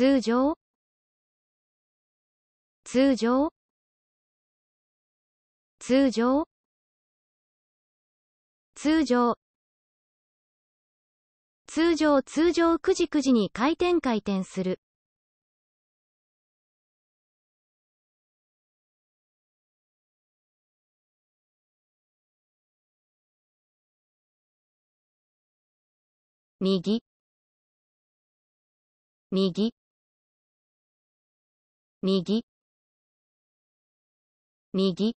通常通常通常通常通常通常くじくじに回転回転する右右右右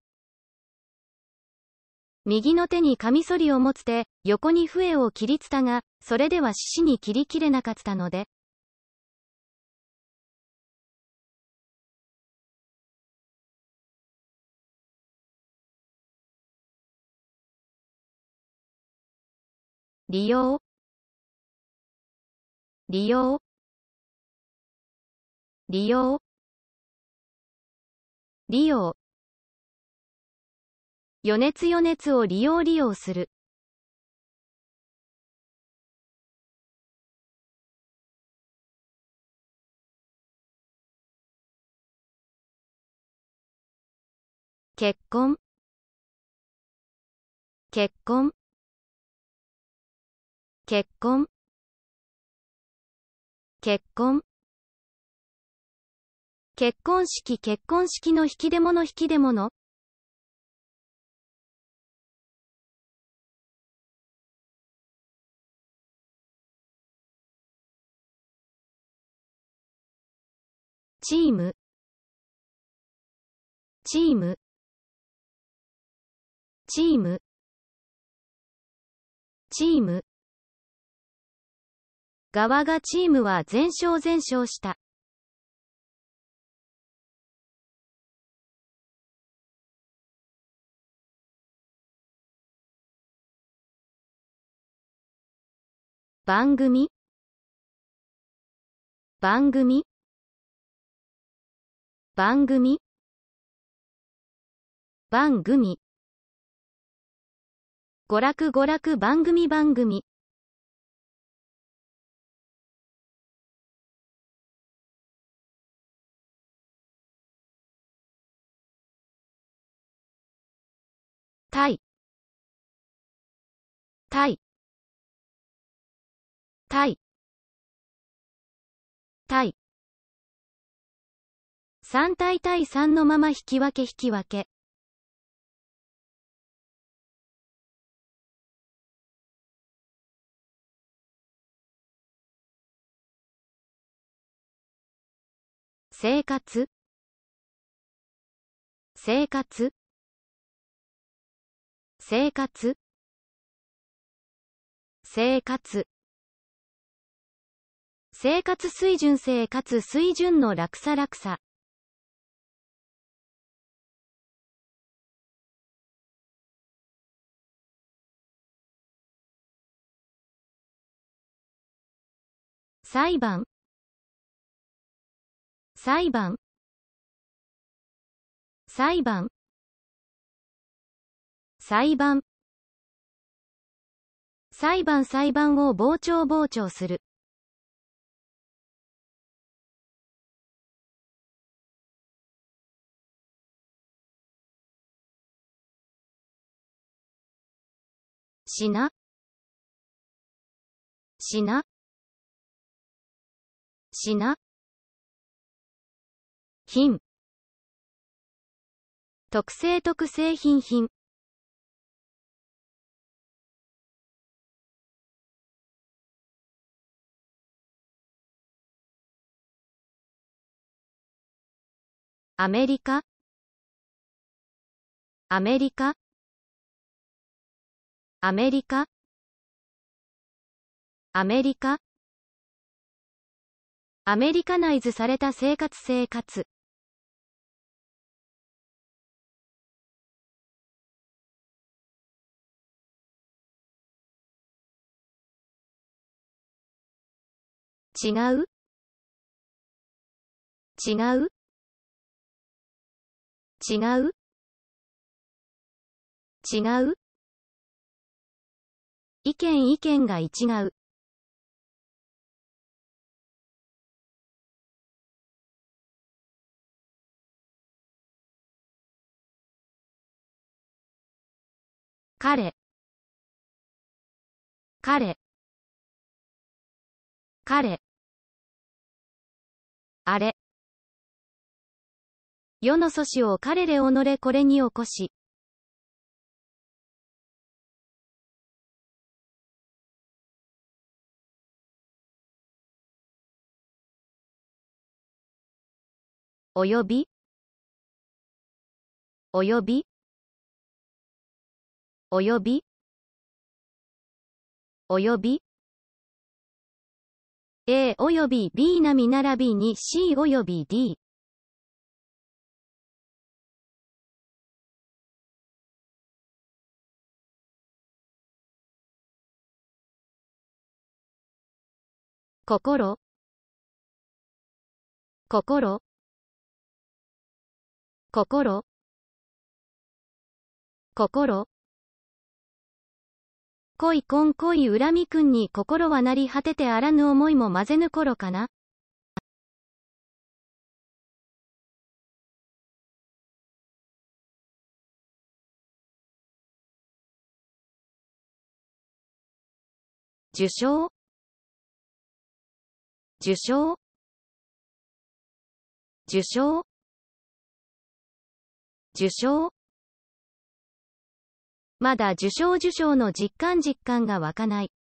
右の手にカミソリを持つ手、横に笛を切りつたが、それでは獅子に切りきれなかったので。利用利用利用利用。余熱余熱を利用利用する。結婚結婚結婚結婚結婚式結婚式の引き出物引き出物チームチームチームチーム側がチームは全勝全勝した番組番組番組番組娯楽娯楽番組番組タイタイタイタイ3対対3のまま引き分け引き分け生活生活生活生活生活水準性かつ水準の落差落差。裁判裁判裁判裁判裁判裁判を傍聴傍聴するしな、しな、しな、品、特製特製品品。アメリカアメリカアメリカアメリカアメリカナイズされた生活生活違う違う違う違う意見意見が違う。彼彼彼あれ世の祖師を彼で己これに起こしおよびおよびおよびおよび A および B 並み並びに C および D 心心心心恋ん恋恨みくんに心はなり果ててあらぬ思いも混ぜぬ頃かな。受賞受賞受賞受賞まだ受賞受賞の実感実感が湧かない。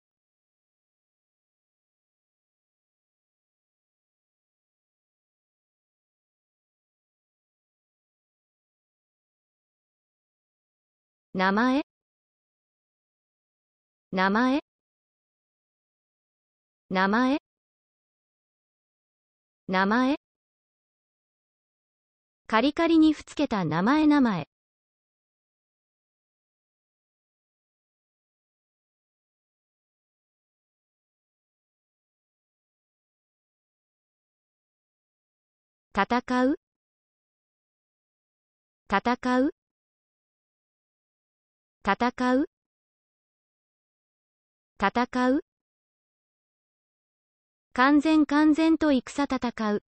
名前名前名前名前カリカリにふつけた名前名前。戦う戦う戦う戦う完全完全と戦戦う